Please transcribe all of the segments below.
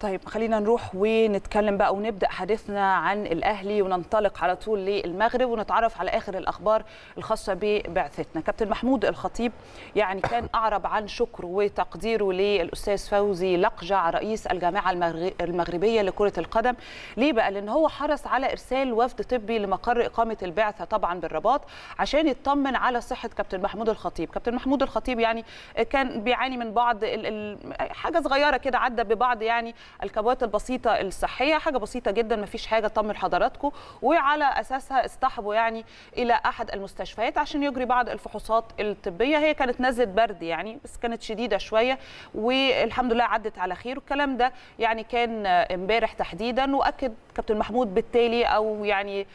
طيب خلينا نروح ونتكلم بقى ونبدا حديثنا عن الاهلي وننطلق على طول للمغرب ونتعرف على اخر الاخبار الخاصه ببعثتنا كابتن محمود الخطيب يعني كان اعرب عن شكره وتقديره للاستاذ فوزي لقجع رئيس الجامعه المغربيه لكره القدم ليه بقى لان هو حرص على ارسال وفد طبي لمقر اقامه البعثه طبعا بالرباط عشان يطمن على صحه كابتن محمود الخطيب كابتن محمود الخطيب يعني كان بيعاني من بعض حاجه صغيره كده عدى ببعض يعني الكبوات البسيطه الصحيه حاجه بسيطه جدا ما فيش حاجه طمن حضراتكم وعلى اساسها اصطحبوا يعني الى احد المستشفيات عشان يجري بعض الفحوصات الطبيه هي كانت نزله برد يعني بس كانت شديده شويه والحمد لله عدت على خير والكلام ده يعني كان امبارح تحديدا واكد كابتن محمود بالتالي او يعني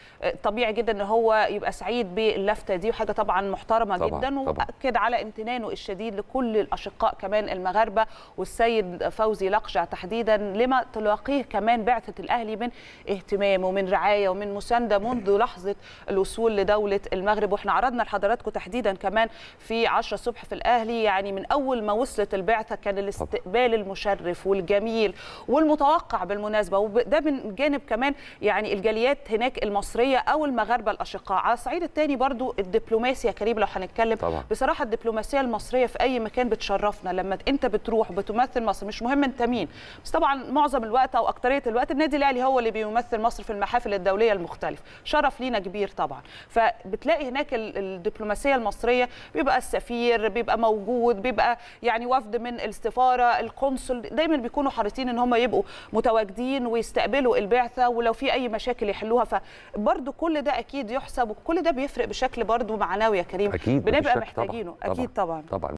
طبيعي جدا ان هو يبقى سعيد باللفته دي وحاجه طبعا محترمه طبعا جدا طبعا واكد على امتنانه الشديد لكل الاشقاء كمان المغاربه والسيد فوزي لقجع تحديدا لما تلاقيه كمان بعثه الاهلي من اهتمام ومن رعايه ومن مسانده منذ لحظه الوصول لدوله المغرب واحنا عرضنا لحضراتكم تحديدا كمان في 10 الصبح في الاهلي يعني من اول ما وصلت البعثه كان الاستقبال المشرف والجميل والمتوقع بالمناسبه وده من جانب كمان يعني الجاليات هناك المصريه او المغاربه الاشقاء على الصعيد الثاني برضو الدبلوماسية كريم لو هنتكلم طبعا. بصراحه الدبلوماسيه المصريه في اي مكان بتشرفنا لما انت بتروح بتمثل مصر مش مهم انت مين بس طبعا معظم الوقت او اكثريه الوقت النادي الاهلي هو اللي بيمثل مصر في المحافل الدوليه المختلفه شرف لينا كبير طبعا فبتلاقي هناك الدبلوماسيه المصريه بيبقى السفير بيبقى موجود بيبقى يعني وفد من السفاره القنصل دايما بيكونوا حريصين ان هم يبقوا متواجدين ويستقبلوا البعثه ولو في اي مشاكل يحلوها فبرده كل ده اكيد يحسب وكل ده بيفرق بشكل برده معنوي يا كريم أكيد بنبقى محتاجينه طبعًا. اكيد طبعا, طبعا.